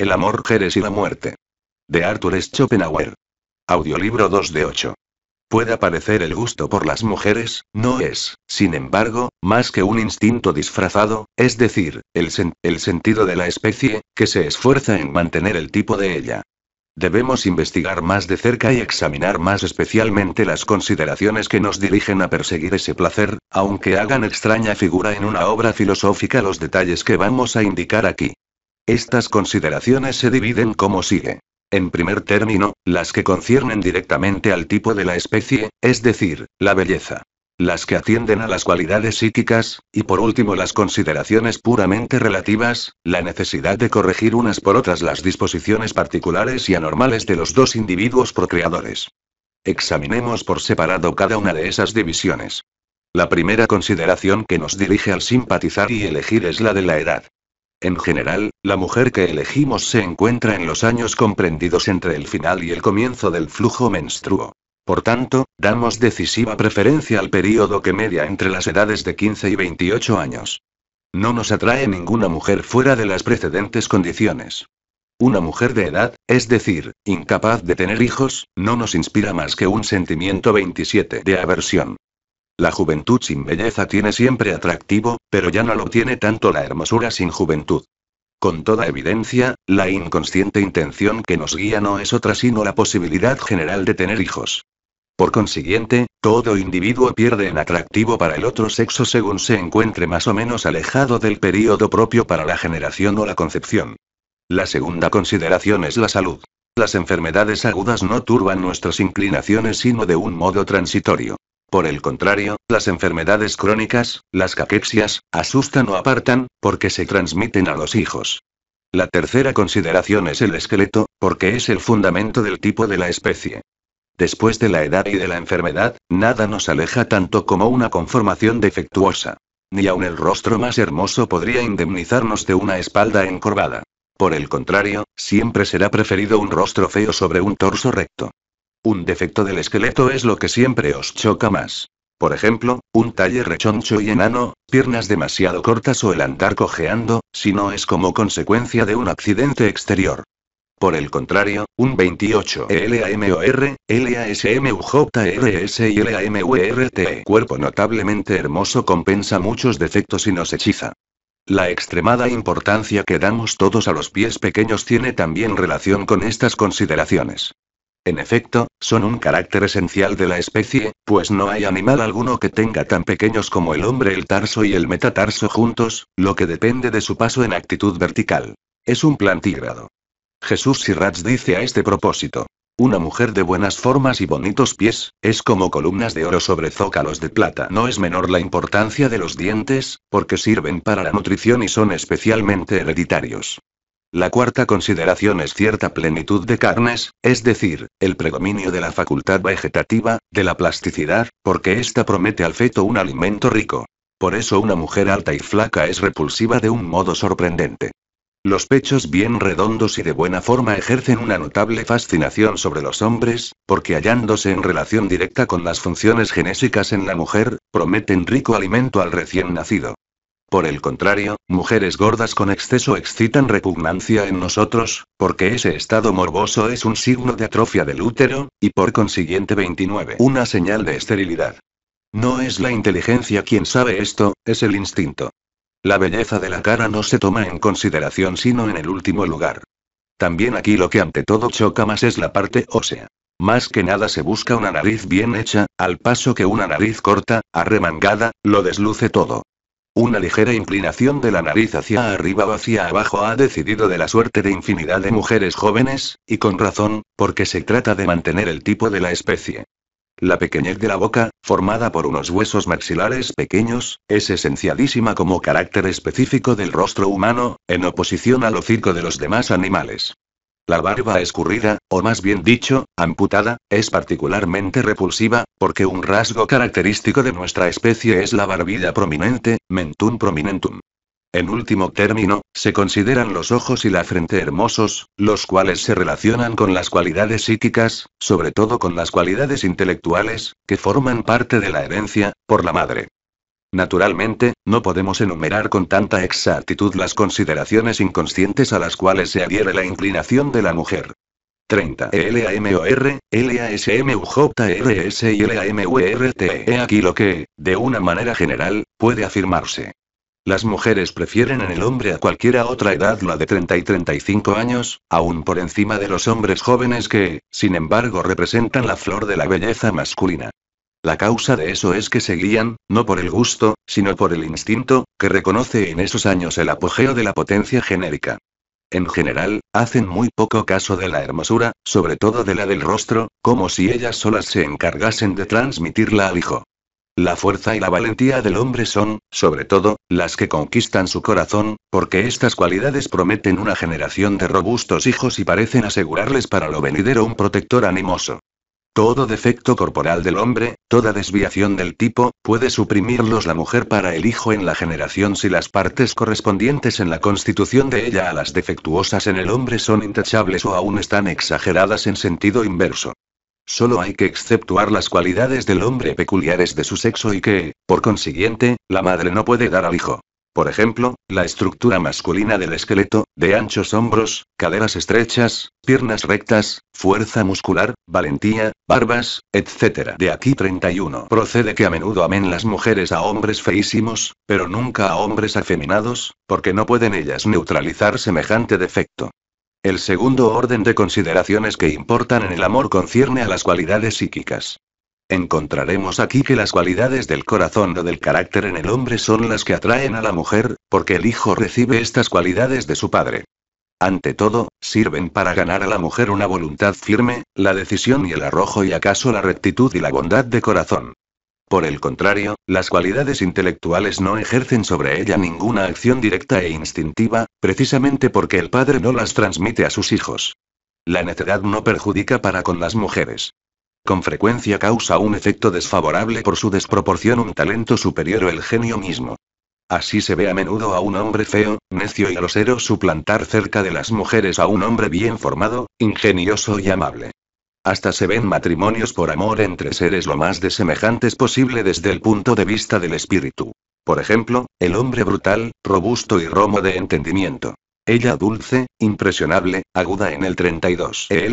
El amor, Jerez y la muerte. De Arthur Schopenhauer. Audiolibro 2 de 8. Puede parecer el gusto por las mujeres, no es, sin embargo, más que un instinto disfrazado, es decir, el, el sentido de la especie, que se esfuerza en mantener el tipo de ella. Debemos investigar más de cerca y examinar más especialmente las consideraciones que nos dirigen a perseguir ese placer, aunque hagan extraña figura en una obra filosófica los detalles que vamos a indicar aquí. Estas consideraciones se dividen como sigue. En primer término, las que conciernen directamente al tipo de la especie, es decir, la belleza. Las que atienden a las cualidades psíquicas, y por último las consideraciones puramente relativas, la necesidad de corregir unas por otras las disposiciones particulares y anormales de los dos individuos procreadores. Examinemos por separado cada una de esas divisiones. La primera consideración que nos dirige al simpatizar y elegir es la de la edad. En general, la mujer que elegimos se encuentra en los años comprendidos entre el final y el comienzo del flujo menstruo. Por tanto, damos decisiva preferencia al periodo que media entre las edades de 15 y 28 años. No nos atrae ninguna mujer fuera de las precedentes condiciones. Una mujer de edad, es decir, incapaz de tener hijos, no nos inspira más que un sentimiento 27 de aversión. La juventud sin belleza tiene siempre atractivo, pero ya no lo tiene tanto la hermosura sin juventud. Con toda evidencia, la inconsciente intención que nos guía no es otra sino la posibilidad general de tener hijos. Por consiguiente, todo individuo pierde en atractivo para el otro sexo según se encuentre más o menos alejado del período propio para la generación o la concepción. La segunda consideración es la salud. Las enfermedades agudas no turban nuestras inclinaciones sino de un modo transitorio. Por el contrario, las enfermedades crónicas, las caquexias, asustan o apartan, porque se transmiten a los hijos. La tercera consideración es el esqueleto, porque es el fundamento del tipo de la especie. Después de la edad y de la enfermedad, nada nos aleja tanto como una conformación defectuosa. Ni aun el rostro más hermoso podría indemnizarnos de una espalda encorvada. Por el contrario, siempre será preferido un rostro feo sobre un torso recto. Un defecto del esqueleto es lo que siempre os choca más. Por ejemplo, un talle rechoncho y enano, piernas demasiado cortas o el andar cojeando, si no es como consecuencia de un accidente exterior. Por el contrario, un 28 LAMOR, LASMUJRS y LAMURTE cuerpo notablemente hermoso compensa muchos defectos y nos hechiza. La extremada importancia que damos todos a los pies pequeños tiene también relación con estas consideraciones. En efecto, son un carácter esencial de la especie, pues no hay animal alguno que tenga tan pequeños como el hombre el tarso y el metatarso juntos, lo que depende de su paso en actitud vertical. Es un plantígrado. Jesús Sirrats dice a este propósito. Una mujer de buenas formas y bonitos pies, es como columnas de oro sobre zócalos de plata. No es menor la importancia de los dientes, porque sirven para la nutrición y son especialmente hereditarios. La cuarta consideración es cierta plenitud de carnes, es decir, el predominio de la facultad vegetativa, de la plasticidad, porque ésta promete al feto un alimento rico. Por eso una mujer alta y flaca es repulsiva de un modo sorprendente. Los pechos bien redondos y de buena forma ejercen una notable fascinación sobre los hombres, porque hallándose en relación directa con las funciones genésicas en la mujer, prometen rico alimento al recién nacido. Por el contrario, mujeres gordas con exceso excitan repugnancia en nosotros, porque ese estado morboso es un signo de atrofia del útero, y por consiguiente 29, una señal de esterilidad. No es la inteligencia quien sabe esto, es el instinto. La belleza de la cara no se toma en consideración sino en el último lugar. También aquí lo que ante todo choca más es la parte ósea. Más que nada se busca una nariz bien hecha, al paso que una nariz corta, arremangada, lo desluce todo. Una ligera inclinación de la nariz hacia arriba o hacia abajo ha decidido de la suerte de infinidad de mujeres jóvenes, y con razón, porque se trata de mantener el tipo de la especie. La pequeñez de la boca, formada por unos huesos maxilares pequeños, es esencialísima como carácter específico del rostro humano, en oposición al hocico de los demás animales. La barba escurrida, o más bien dicho, amputada, es particularmente repulsiva, porque un rasgo característico de nuestra especie es la barbilla prominente, mentum prominentum. En último término, se consideran los ojos y la frente hermosos, los cuales se relacionan con las cualidades psíquicas, sobre todo con las cualidades intelectuales, que forman parte de la herencia, por la madre. Naturalmente, no podemos enumerar con tanta exactitud las consideraciones inconscientes a las cuales se adhiere la inclinación de la mujer. 30. LAMOR, LASMUJRS y LAMURTE. E. Aquí lo que, de una manera general, puede afirmarse. Las mujeres prefieren en el hombre a cualquiera otra edad la de 30 y 35 años, aún por encima de los hombres jóvenes que, sin embargo, representan la flor de la belleza masculina. La causa de eso es que seguían, no por el gusto, sino por el instinto, que reconoce en esos años el apogeo de la potencia genérica. En general, hacen muy poco caso de la hermosura, sobre todo de la del rostro, como si ellas solas se encargasen de transmitirla al hijo. La fuerza y la valentía del hombre son, sobre todo, las que conquistan su corazón, porque estas cualidades prometen una generación de robustos hijos y parecen asegurarles para lo venidero un protector animoso. Todo defecto corporal del hombre, toda desviación del tipo, puede suprimirlos la mujer para el hijo en la generación si las partes correspondientes en la constitución de ella a las defectuosas en el hombre son intachables o aún están exageradas en sentido inverso. Solo hay que exceptuar las cualidades del hombre peculiares de su sexo y que, por consiguiente, la madre no puede dar al hijo. Por ejemplo, la estructura masculina del esqueleto, de anchos hombros, caderas estrechas, piernas rectas, fuerza muscular, valentía, barbas, etc. De aquí 31 procede que a menudo amen las mujeres a hombres feísimos, pero nunca a hombres afeminados, porque no pueden ellas neutralizar semejante defecto. El segundo orden de consideraciones que importan en el amor concierne a las cualidades psíquicas encontraremos aquí que las cualidades del corazón o del carácter en el hombre son las que atraen a la mujer, porque el hijo recibe estas cualidades de su padre. Ante todo, sirven para ganar a la mujer una voluntad firme, la decisión y el arrojo y acaso la rectitud y la bondad de corazón. Por el contrario, las cualidades intelectuales no ejercen sobre ella ninguna acción directa e instintiva, precisamente porque el padre no las transmite a sus hijos. La necedad no perjudica para con las mujeres con frecuencia causa un efecto desfavorable por su desproporción un talento superior o el genio mismo. Así se ve a menudo a un hombre feo, necio y grosero suplantar cerca de las mujeres a un hombre bien formado, ingenioso y amable. Hasta se ven matrimonios por amor entre seres lo más desemejantes posible desde el punto de vista del espíritu. Por ejemplo, el hombre brutal, robusto y romo de entendimiento, ella dulce, impresionable, aguda en el 32. LAMOR,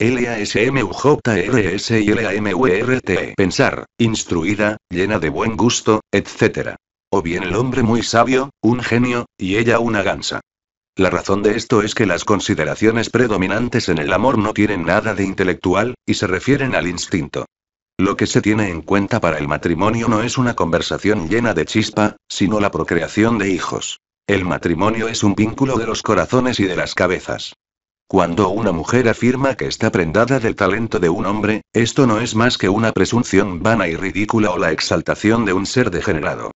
LASMUJRS y LAMURTE. E pensar, instruida, llena de buen gusto, etc. O bien el hombre muy sabio, un genio, y ella una gansa. La razón de esto es que las consideraciones predominantes en el amor no tienen nada de intelectual, y se refieren al instinto. Lo que se tiene en cuenta para el matrimonio no es una conversación llena de chispa, sino la procreación de hijos. El matrimonio es un vínculo de los corazones y de las cabezas. Cuando una mujer afirma que está prendada del talento de un hombre, esto no es más que una presunción vana y ridícula o la exaltación de un ser degenerado.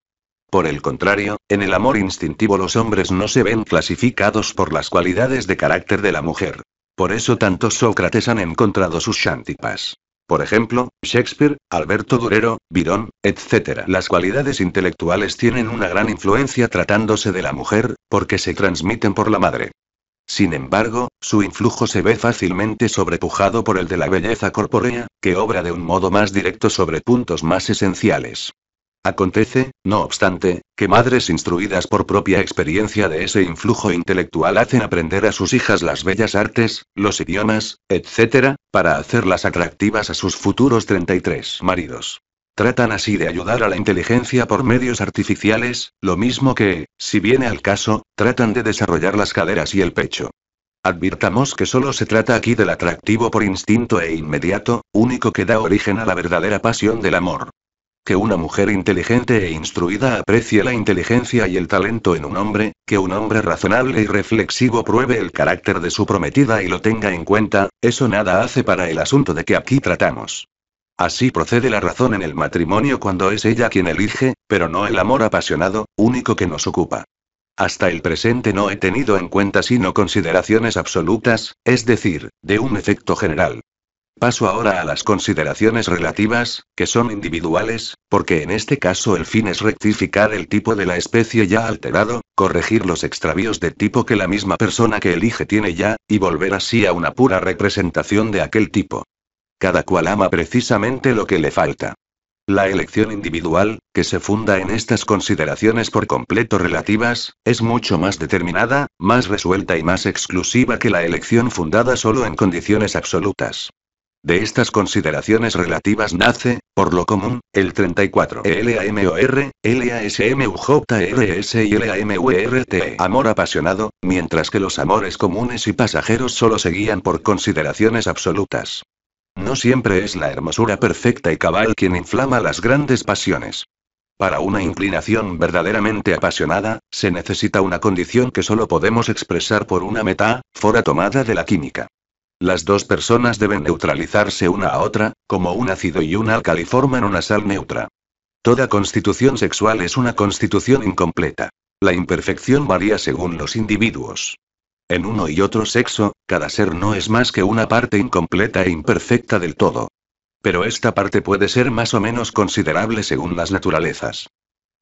Por el contrario, en el amor instintivo los hombres no se ven clasificados por las cualidades de carácter de la mujer. Por eso tantos Sócrates han encontrado sus Shantipas. Por ejemplo, Shakespeare, Alberto Durero, Virón, etc. Las cualidades intelectuales tienen una gran influencia tratándose de la mujer, porque se transmiten por la madre. Sin embargo, su influjo se ve fácilmente sobrepujado por el de la belleza corpórea, que obra de un modo más directo sobre puntos más esenciales. Acontece, no obstante, que madres instruidas por propia experiencia de ese influjo intelectual hacen aprender a sus hijas las bellas artes, los idiomas, etc., para hacerlas atractivas a sus futuros 33 maridos. Tratan así de ayudar a la inteligencia por medios artificiales, lo mismo que, si viene al caso, tratan de desarrollar las caderas y el pecho. Advirtamos que solo se trata aquí del atractivo por instinto e inmediato, único que da origen a la verdadera pasión del amor. Que una mujer inteligente e instruida aprecie la inteligencia y el talento en un hombre, que un hombre razonable y reflexivo pruebe el carácter de su prometida y lo tenga en cuenta, eso nada hace para el asunto de que aquí tratamos. Así procede la razón en el matrimonio cuando es ella quien elige, pero no el amor apasionado, único que nos ocupa. Hasta el presente no he tenido en cuenta sino consideraciones absolutas, es decir, de un efecto general. Paso ahora a las consideraciones relativas, que son individuales, porque en este caso el fin es rectificar el tipo de la especie ya alterado, corregir los extravíos de tipo que la misma persona que elige tiene ya, y volver así a una pura representación de aquel tipo. Cada cual ama precisamente lo que le falta. La elección individual, que se funda en estas consideraciones por completo relativas, es mucho más determinada, más resuelta y más exclusiva que la elección fundada solo en condiciones absolutas. De estas consideraciones relativas nace, por lo común, el 34 LAMOR, LASMUJRS y L.A.M.U.R.T.E. E e. amor apasionado, mientras que los amores comunes y pasajeros solo se guían por consideraciones absolutas. No siempre es la hermosura perfecta y cabal quien inflama las grandes pasiones. Para una inclinación verdaderamente apasionada, se necesita una condición que solo podemos expresar por una meta, tomada de la química. Las dos personas deben neutralizarse una a otra, como un ácido y un álcali forman una sal neutra. Toda constitución sexual es una constitución incompleta. La imperfección varía según los individuos. En uno y otro sexo, cada ser no es más que una parte incompleta e imperfecta del todo. Pero esta parte puede ser más o menos considerable según las naturalezas.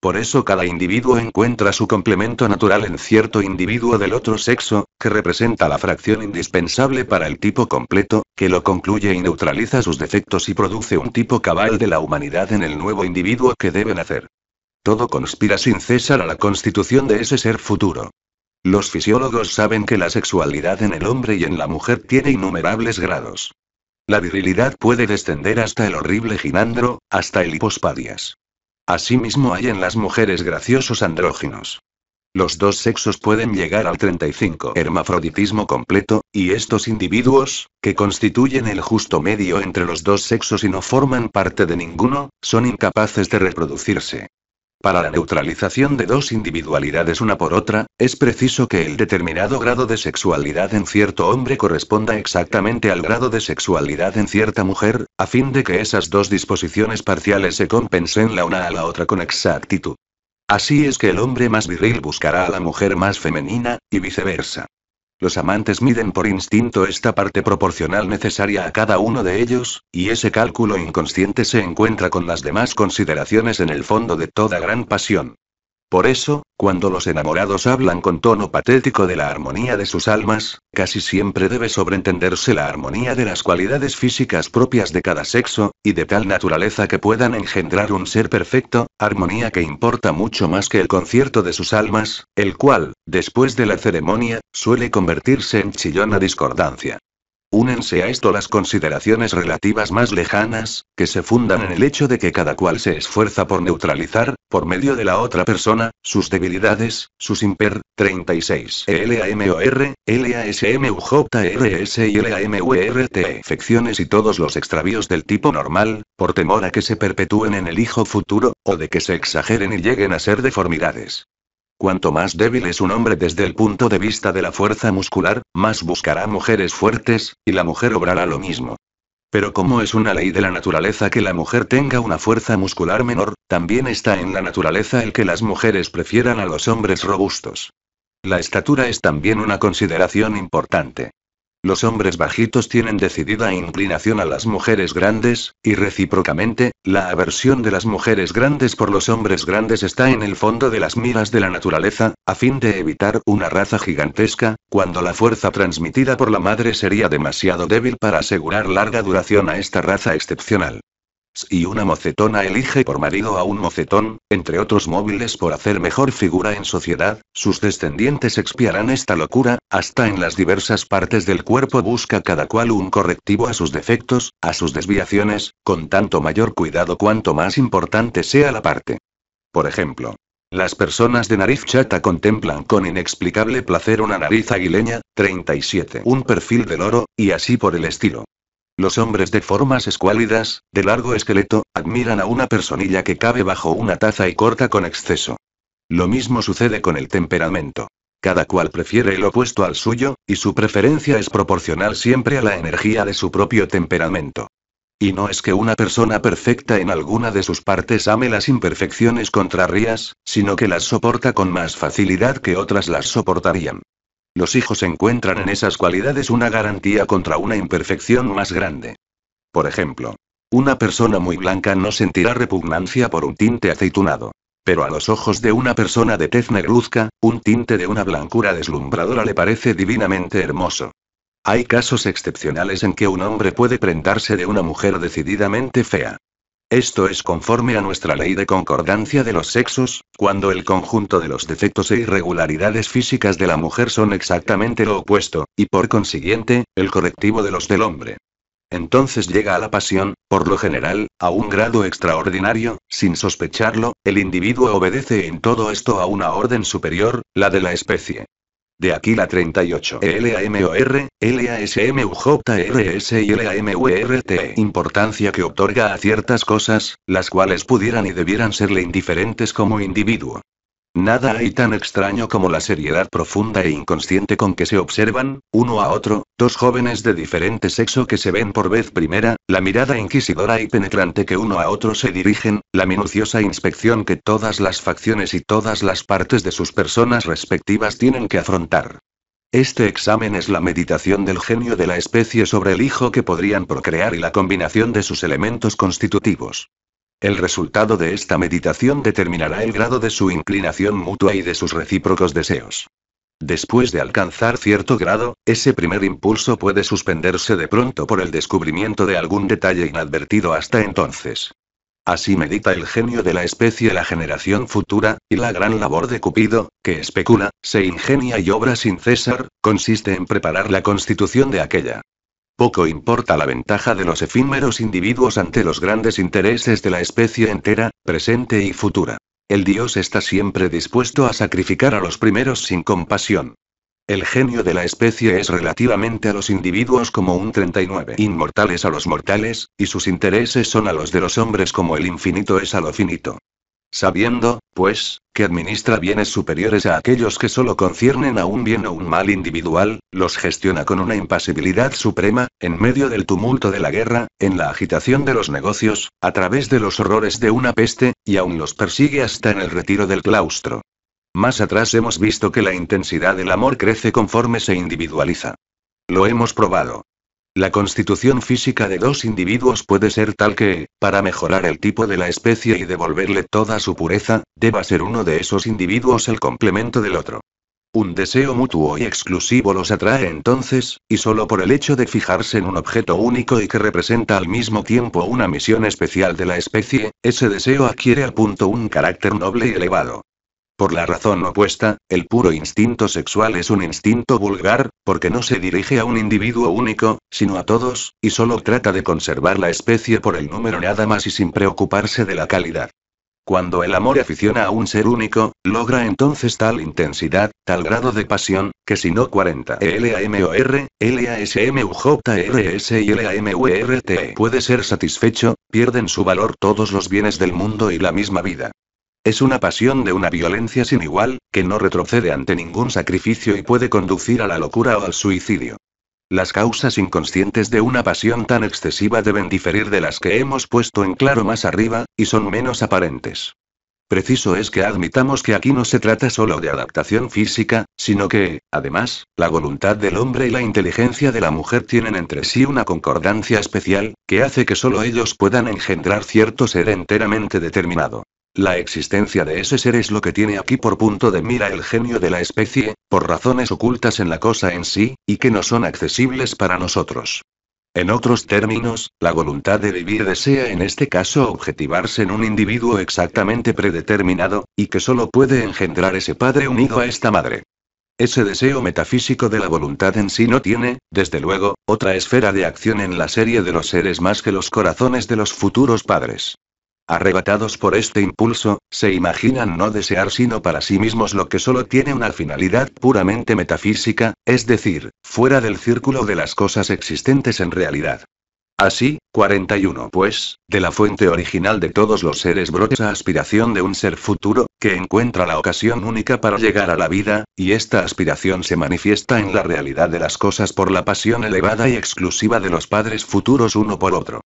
Por eso cada individuo encuentra su complemento natural en cierto individuo del otro sexo, que representa la fracción indispensable para el tipo completo, que lo concluye y neutraliza sus defectos y produce un tipo cabal de la humanidad en el nuevo individuo que deben hacer. Todo conspira sin cesar a la constitución de ese ser futuro. Los fisiólogos saben que la sexualidad en el hombre y en la mujer tiene innumerables grados. La virilidad puede descender hasta el horrible ginandro, hasta el hipospadias. Asimismo hay en las mujeres graciosos andróginos. Los dos sexos pueden llegar al 35 hermafroditismo completo, y estos individuos, que constituyen el justo medio entre los dos sexos y no forman parte de ninguno, son incapaces de reproducirse. Para la neutralización de dos individualidades una por otra, es preciso que el determinado grado de sexualidad en cierto hombre corresponda exactamente al grado de sexualidad en cierta mujer, a fin de que esas dos disposiciones parciales se compensen la una a la otra con exactitud. Así es que el hombre más viril buscará a la mujer más femenina, y viceversa. Los amantes miden por instinto esta parte proporcional necesaria a cada uno de ellos, y ese cálculo inconsciente se encuentra con las demás consideraciones en el fondo de toda gran pasión. Por eso, cuando los enamorados hablan con tono patético de la armonía de sus almas, casi siempre debe sobreentenderse la armonía de las cualidades físicas propias de cada sexo, y de tal naturaleza que puedan engendrar un ser perfecto, armonía que importa mucho más que el concierto de sus almas, el cual, después de la ceremonia, suele convertirse en chillona discordancia. Únense a esto las consideraciones relativas más lejanas, que se fundan en el hecho de que cada cual se esfuerza por neutralizar, por medio de la otra persona, sus debilidades, sus imper, 36 LAMOR, LASMUJRS y e LAMURT e fecciones y todos los extravíos del tipo normal, por temor a que se perpetúen en el hijo futuro, o de que se exageren y lleguen a ser deformidades. Cuanto más débil es un hombre desde el punto de vista de la fuerza muscular, más buscará mujeres fuertes, y la mujer obrará lo mismo. Pero como es una ley de la naturaleza que la mujer tenga una fuerza muscular menor, también está en la naturaleza el que las mujeres prefieran a los hombres robustos. La estatura es también una consideración importante. Los hombres bajitos tienen decidida inclinación a las mujeres grandes, y recíprocamente, la aversión de las mujeres grandes por los hombres grandes está en el fondo de las miras de la naturaleza, a fin de evitar una raza gigantesca, cuando la fuerza transmitida por la madre sería demasiado débil para asegurar larga duración a esta raza excepcional y una mocetona elige por marido a un mocetón, entre otros móviles por hacer mejor figura en sociedad, sus descendientes expiarán esta locura, hasta en las diversas partes del cuerpo busca cada cual un correctivo a sus defectos, a sus desviaciones, con tanto mayor cuidado cuanto más importante sea la parte. Por ejemplo, las personas de nariz chata contemplan con inexplicable placer una nariz aguileña, 37, un perfil del oro, y así por el estilo. Los hombres de formas escuálidas, de largo esqueleto, admiran a una personilla que cabe bajo una taza y corta con exceso. Lo mismo sucede con el temperamento. Cada cual prefiere el opuesto al suyo, y su preferencia es proporcional siempre a la energía de su propio temperamento. Y no es que una persona perfecta en alguna de sus partes ame las imperfecciones contrarias, sino que las soporta con más facilidad que otras las soportarían. Los hijos encuentran en esas cualidades una garantía contra una imperfección más grande. Por ejemplo, una persona muy blanca no sentirá repugnancia por un tinte aceitunado. Pero a los ojos de una persona de tez negruzca, un tinte de una blancura deslumbradora le parece divinamente hermoso. Hay casos excepcionales en que un hombre puede prendarse de una mujer decididamente fea. Esto es conforme a nuestra ley de concordancia de los sexos, cuando el conjunto de los defectos e irregularidades físicas de la mujer son exactamente lo opuesto, y por consiguiente, el correctivo de los del hombre. Entonces llega a la pasión, por lo general, a un grado extraordinario, sin sospecharlo, el individuo obedece en todo esto a una orden superior, la de la especie. De aquí la 38 LAMOR, LASMUJRS y LAMURT. E e Importancia que otorga a ciertas cosas, las cuales pudieran y debieran serle indiferentes como individuo. Nada hay tan extraño como la seriedad profunda e inconsciente con que se observan, uno a otro, dos jóvenes de diferente sexo que se ven por vez primera, la mirada inquisidora y penetrante que uno a otro se dirigen, la minuciosa inspección que todas las facciones y todas las partes de sus personas respectivas tienen que afrontar. Este examen es la meditación del genio de la especie sobre el hijo que podrían procrear y la combinación de sus elementos constitutivos. El resultado de esta meditación determinará el grado de su inclinación mutua y de sus recíprocos deseos. Después de alcanzar cierto grado, ese primer impulso puede suspenderse de pronto por el descubrimiento de algún detalle inadvertido hasta entonces. Así medita el genio de la especie la generación futura, y la gran labor de Cupido, que especula, se ingenia y obra sin cesar, consiste en preparar la constitución de aquella. Poco importa la ventaja de los efímeros individuos ante los grandes intereses de la especie entera, presente y futura. El Dios está siempre dispuesto a sacrificar a los primeros sin compasión. El genio de la especie es relativamente a los individuos como un 39 inmortales a los mortales, y sus intereses son a los de los hombres como el infinito es a lo finito. Sabiendo, pues, que administra bienes superiores a aquellos que solo conciernen a un bien o un mal individual, los gestiona con una impasibilidad suprema, en medio del tumulto de la guerra, en la agitación de los negocios, a través de los horrores de una peste, y aún los persigue hasta en el retiro del claustro. Más atrás hemos visto que la intensidad del amor crece conforme se individualiza. Lo hemos probado. La constitución física de dos individuos puede ser tal que, para mejorar el tipo de la especie y devolverle toda su pureza, deba ser uno de esos individuos el complemento del otro. Un deseo mutuo y exclusivo los atrae entonces, y solo por el hecho de fijarse en un objeto único y que representa al mismo tiempo una misión especial de la especie, ese deseo adquiere a punto un carácter noble y elevado. Por la razón opuesta, el puro instinto sexual es un instinto vulgar, porque no se dirige a un individuo único, sino a todos, y solo trata de conservar la especie por el número nada más y sin preocuparse de la calidad. Cuando el amor aficiona a un ser único, logra entonces tal intensidad, tal grado de pasión, que si no 40 LAMOR, LASMUJRS y e LAMURT e e, puede ser satisfecho, pierden su valor todos los bienes del mundo y la misma vida. Es una pasión de una violencia sin igual, que no retrocede ante ningún sacrificio y puede conducir a la locura o al suicidio. Las causas inconscientes de una pasión tan excesiva deben diferir de las que hemos puesto en claro más arriba, y son menos aparentes. Preciso es que admitamos que aquí no se trata solo de adaptación física, sino que, además, la voluntad del hombre y la inteligencia de la mujer tienen entre sí una concordancia especial, que hace que solo ellos puedan engendrar cierto ser enteramente determinado. La existencia de ese ser es lo que tiene aquí por punto de mira el genio de la especie, por razones ocultas en la cosa en sí, y que no son accesibles para nosotros. En otros términos, la voluntad de vivir desea en este caso objetivarse en un individuo exactamente predeterminado, y que solo puede engendrar ese padre unido a esta madre. Ese deseo metafísico de la voluntad en sí no tiene, desde luego, otra esfera de acción en la serie de los seres más que los corazones de los futuros padres. Arrebatados por este impulso, se imaginan no desear sino para sí mismos lo que solo tiene una finalidad puramente metafísica, es decir, fuera del círculo de las cosas existentes en realidad. Así, 41 pues, de la fuente original de todos los seres brota esa aspiración de un ser futuro, que encuentra la ocasión única para llegar a la vida, y esta aspiración se manifiesta en la realidad de las cosas por la pasión elevada y exclusiva de los padres futuros uno por otro.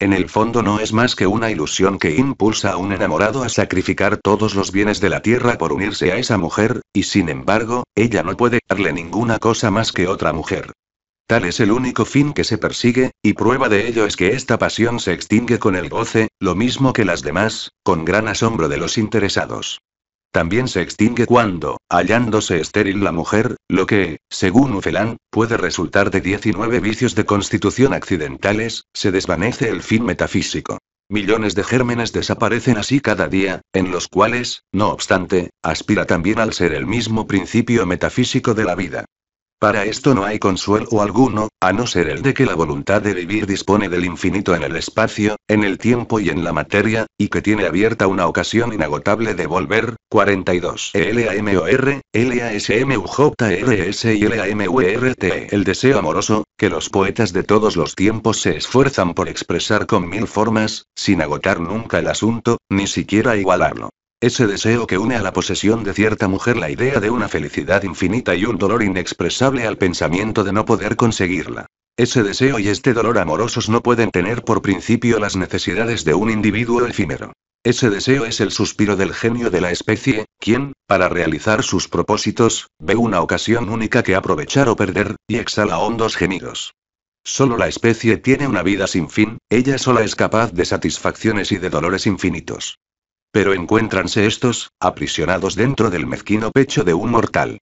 En el fondo no es más que una ilusión que impulsa a un enamorado a sacrificar todos los bienes de la tierra por unirse a esa mujer, y sin embargo, ella no puede darle ninguna cosa más que otra mujer. Tal es el único fin que se persigue, y prueba de ello es que esta pasión se extingue con el goce, lo mismo que las demás, con gran asombro de los interesados. También se extingue cuando, hallándose estéril la mujer, lo que, según Ufelán, puede resultar de 19 vicios de constitución accidentales, se desvanece el fin metafísico. Millones de gérmenes desaparecen así cada día, en los cuales, no obstante, aspira también al ser el mismo principio metafísico de la vida. Para esto no hay consuelo alguno, a no ser el de que la voluntad de vivir dispone del infinito en el espacio, en el tiempo y en la materia, y que tiene abierta una ocasión inagotable de volver. 42. LAMOR, LASMUJRS y L.A.M.U.R.T.E. E e e el deseo amoroso, que los poetas de todos los tiempos se esfuerzan por expresar con mil formas, sin agotar nunca el asunto, ni siquiera igualarlo. Ese deseo que une a la posesión de cierta mujer la idea de una felicidad infinita y un dolor inexpresable al pensamiento de no poder conseguirla. Ese deseo y este dolor amorosos no pueden tener por principio las necesidades de un individuo efímero. Ese deseo es el suspiro del genio de la especie, quien, para realizar sus propósitos, ve una ocasión única que aprovechar o perder, y exhala hondos gemidos. Solo la especie tiene una vida sin fin, ella sola es capaz de satisfacciones y de dolores infinitos. Pero encuéntranse estos, aprisionados dentro del mezquino pecho de un mortal.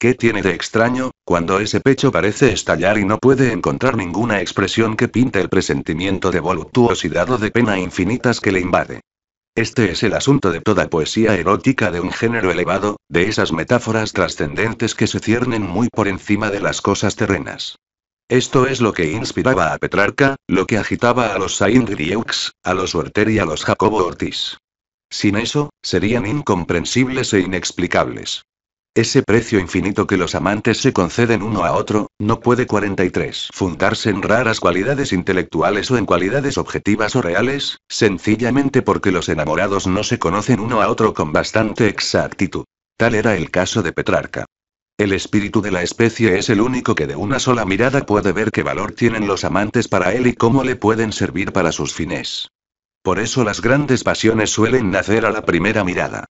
¿Qué tiene de extraño, cuando ese pecho parece estallar y no puede encontrar ninguna expresión que pinte el presentimiento de voluptuosidad o de pena infinitas que le invade? Este es el asunto de toda poesía erótica de un género elevado, de esas metáforas trascendentes que se ciernen muy por encima de las cosas terrenas. Esto es lo que inspiraba a Petrarca, lo que agitaba a los saint a los Werther y a los Jacobo Ortiz. Sin eso, serían incomprensibles e inexplicables. Ese precio infinito que los amantes se conceden uno a otro, no puede 43 fundarse en raras cualidades intelectuales o en cualidades objetivas o reales, sencillamente porque los enamorados no se conocen uno a otro con bastante exactitud. Tal era el caso de Petrarca. El espíritu de la especie es el único que de una sola mirada puede ver qué valor tienen los amantes para él y cómo le pueden servir para sus fines. Por eso las grandes pasiones suelen nacer a la primera mirada.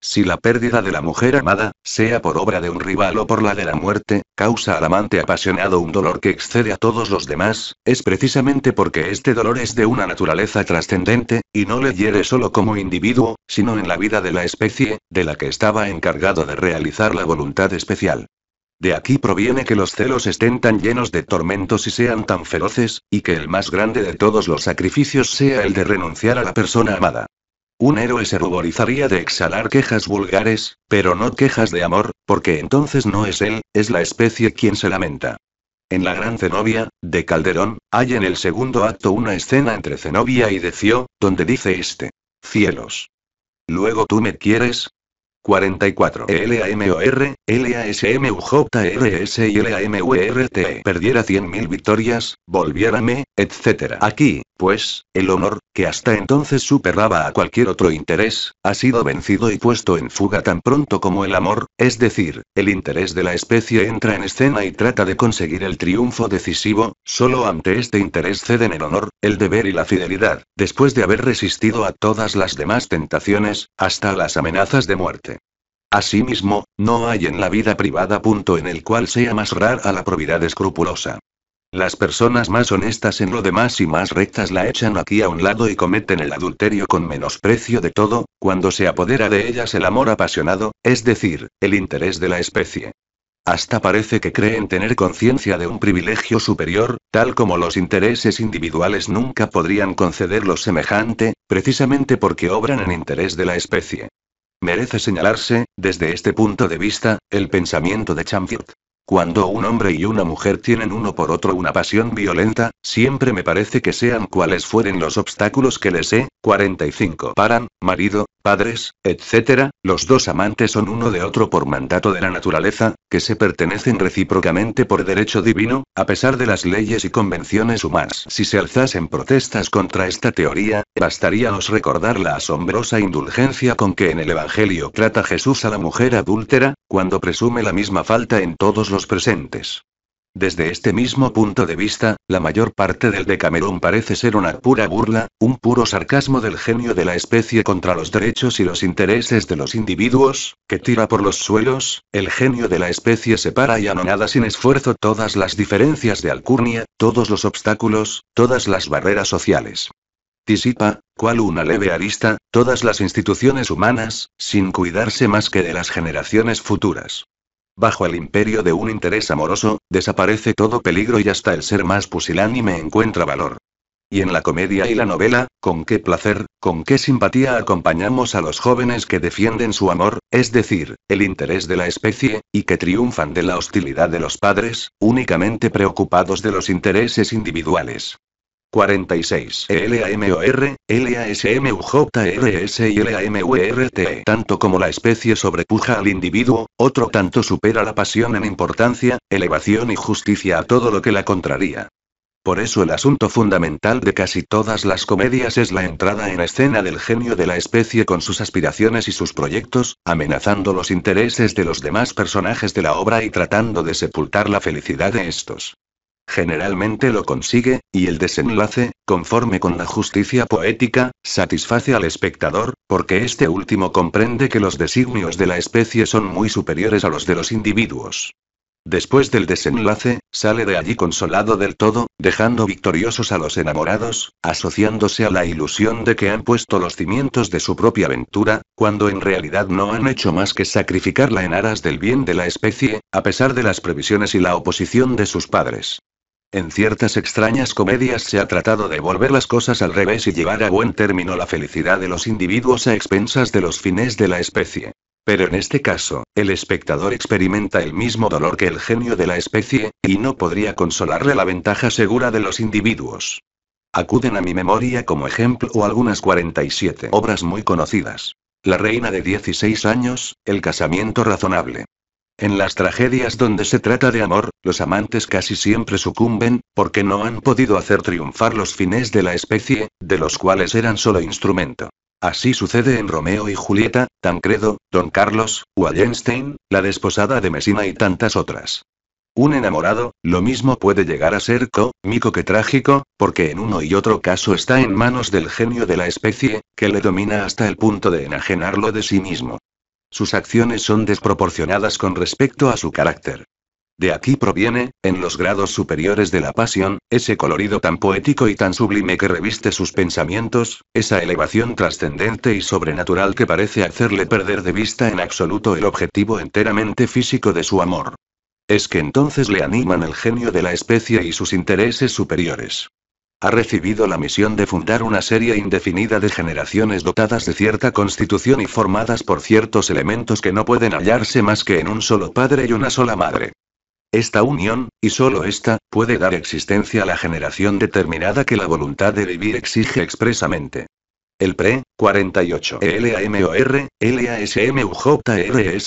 Si la pérdida de la mujer amada, sea por obra de un rival o por la de la muerte, causa al amante apasionado un dolor que excede a todos los demás, es precisamente porque este dolor es de una naturaleza trascendente, y no le hiere solo como individuo, sino en la vida de la especie, de la que estaba encargado de realizar la voluntad especial. De aquí proviene que los celos estén tan llenos de tormentos y sean tan feroces, y que el más grande de todos los sacrificios sea el de renunciar a la persona amada. Un héroe se ruborizaría de exhalar quejas vulgares, pero no quejas de amor, porque entonces no es él, es la especie quien se lamenta. En la gran Zenobia, de Calderón, hay en el segundo acto una escena entre Zenobia y Decio, donde dice este: Cielos. Luego tú me quieres, 44. LAMOR, LASMUJRS y L-A-M-U-R-T. E e e. perdiera 100.000 victorias, volviérame, etc. Aquí, pues, el honor, que hasta entonces superaba a cualquier otro interés, ha sido vencido y puesto en fuga tan pronto como el amor, es decir, el interés de la especie entra en escena y trata de conseguir el triunfo decisivo, solo ante este interés ceden el honor, el deber y la fidelidad, después de haber resistido a todas las demás tentaciones, hasta las amenazas de muerte. Asimismo, no hay en la vida privada punto en el cual sea más rara la probidad escrupulosa. Las personas más honestas en lo demás y más rectas la echan aquí a un lado y cometen el adulterio con menosprecio de todo, cuando se apodera de ellas el amor apasionado, es decir, el interés de la especie. Hasta parece que creen tener conciencia de un privilegio superior, tal como los intereses individuales nunca podrían conceder lo semejante, precisamente porque obran en interés de la especie. Merece señalarse, desde este punto de vista, el pensamiento de Chamfield. Cuando un hombre y una mujer tienen uno por otro una pasión violenta, siempre me parece que sean cuales fueren los obstáculos que les he, 45 paran, marido, padres, etc., los dos amantes son uno de otro por mandato de la naturaleza, que se pertenecen recíprocamente por derecho divino, a pesar de las leyes y convenciones humanas. Si se alzasen protestas contra esta teoría, bastaría os recordar la asombrosa indulgencia con que en el Evangelio trata Jesús a la mujer adúltera, cuando presume la misma falta en todos los presentes. Desde este mismo punto de vista, la mayor parte del Decamerón parece ser una pura burla, un puro sarcasmo del genio de la especie contra los derechos y los intereses de los individuos, que tira por los suelos, el genio de la especie separa y anonada sin esfuerzo todas las diferencias de alcurnia, todos los obstáculos, todas las barreras sociales. Disipa, cual una leve arista, todas las instituciones humanas, sin cuidarse más que de las generaciones futuras. Bajo el imperio de un interés amoroso, desaparece todo peligro y hasta el ser más pusilánime encuentra valor. Y en la comedia y la novela, con qué placer, con qué simpatía acompañamos a los jóvenes que defienden su amor, es decir, el interés de la especie, y que triunfan de la hostilidad de los padres, únicamente preocupados de los intereses individuales. 46. LAMOR, LASMUJRS y LAMURT. E e tanto como la especie sobrepuja al individuo, otro tanto supera la pasión en importancia, elevación y justicia a todo lo que la contraría. Por eso el asunto fundamental de casi todas las comedias es la entrada en escena del genio de la especie con sus aspiraciones y sus proyectos, amenazando los intereses de los demás personajes de la obra y tratando de sepultar la felicidad de estos. Generalmente lo consigue, y el desenlace, conforme con la justicia poética, satisface al espectador, porque este último comprende que los designios de la especie son muy superiores a los de los individuos. Después del desenlace, sale de allí consolado del todo, dejando victoriosos a los enamorados, asociándose a la ilusión de que han puesto los cimientos de su propia aventura, cuando en realidad no han hecho más que sacrificarla en aras del bien de la especie, a pesar de las previsiones y la oposición de sus padres. En ciertas extrañas comedias se ha tratado de volver las cosas al revés y llevar a buen término la felicidad de los individuos a expensas de los fines de la especie. Pero en este caso, el espectador experimenta el mismo dolor que el genio de la especie, y no podría consolarle la ventaja segura de los individuos. Acuden a mi memoria como ejemplo algunas 47 obras muy conocidas. La reina de 16 años, El casamiento razonable. En las tragedias donde se trata de amor, los amantes casi siempre sucumben, porque no han podido hacer triunfar los fines de la especie, de los cuales eran solo instrumento. Así sucede en Romeo y Julieta, Tancredo, Don Carlos, Wallenstein, La desposada de Mesina y tantas otras. Un enamorado, lo mismo puede llegar a ser cómico que trágico, porque en uno y otro caso está en manos del genio de la especie, que le domina hasta el punto de enajenarlo de sí mismo. Sus acciones son desproporcionadas con respecto a su carácter. De aquí proviene, en los grados superiores de la pasión, ese colorido tan poético y tan sublime que reviste sus pensamientos, esa elevación trascendente y sobrenatural que parece hacerle perder de vista en absoluto el objetivo enteramente físico de su amor. Es que entonces le animan el genio de la especie y sus intereses superiores ha recibido la misión de fundar una serie indefinida de generaciones dotadas de cierta constitución y formadas por ciertos elementos que no pueden hallarse más que en un solo padre y una sola madre. Esta unión, y solo esta, puede dar existencia a la generación determinada que la voluntad de vivir exige expresamente. El pre, 48 LAMOR, LASMUJRS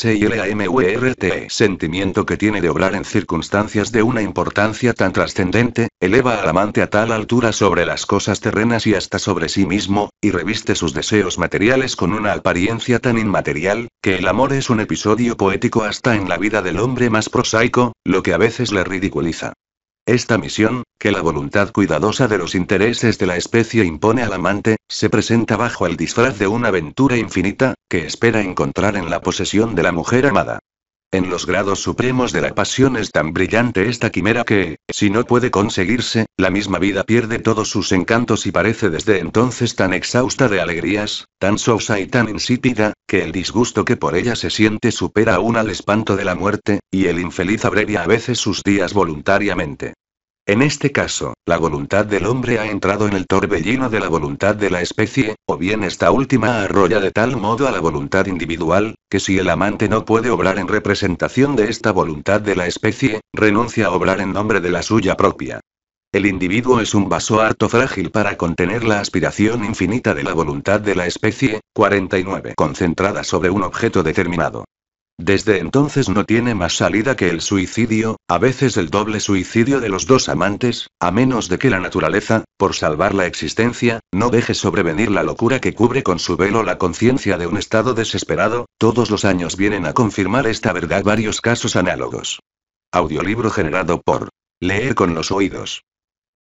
y t Sentimiento que tiene de obrar en circunstancias de una importancia tan trascendente, eleva al amante a tal altura sobre las cosas terrenas y hasta sobre sí mismo, y reviste sus deseos materiales con una apariencia tan inmaterial, que el amor es un episodio poético hasta en la vida del hombre más prosaico, lo que a veces le ridiculiza. Esta misión, que la voluntad cuidadosa de los intereses de la especie impone al amante, se presenta bajo el disfraz de una aventura infinita, que espera encontrar en la posesión de la mujer amada. En los grados supremos de la pasión es tan brillante esta quimera que, si no puede conseguirse, la misma vida pierde todos sus encantos y parece desde entonces tan exhausta de alegrías, tan sosa y tan insípida, que el disgusto que por ella se siente supera aún al espanto de la muerte, y el infeliz abrevia a veces sus días voluntariamente. En este caso, la voluntad del hombre ha entrado en el torbellino de la voluntad de la especie, o bien esta última arrolla de tal modo a la voluntad individual, que si el amante no puede obrar en representación de esta voluntad de la especie, renuncia a obrar en nombre de la suya propia. El individuo es un vaso harto frágil para contener la aspiración infinita de la voluntad de la especie, 49 concentrada sobre un objeto determinado. Desde entonces no tiene más salida que el suicidio, a veces el doble suicidio de los dos amantes, a menos de que la naturaleza, por salvar la existencia, no deje sobrevenir la locura que cubre con su velo la conciencia de un estado desesperado, todos los años vienen a confirmar esta verdad varios casos análogos. Audiolibro generado por Leer con los oídos.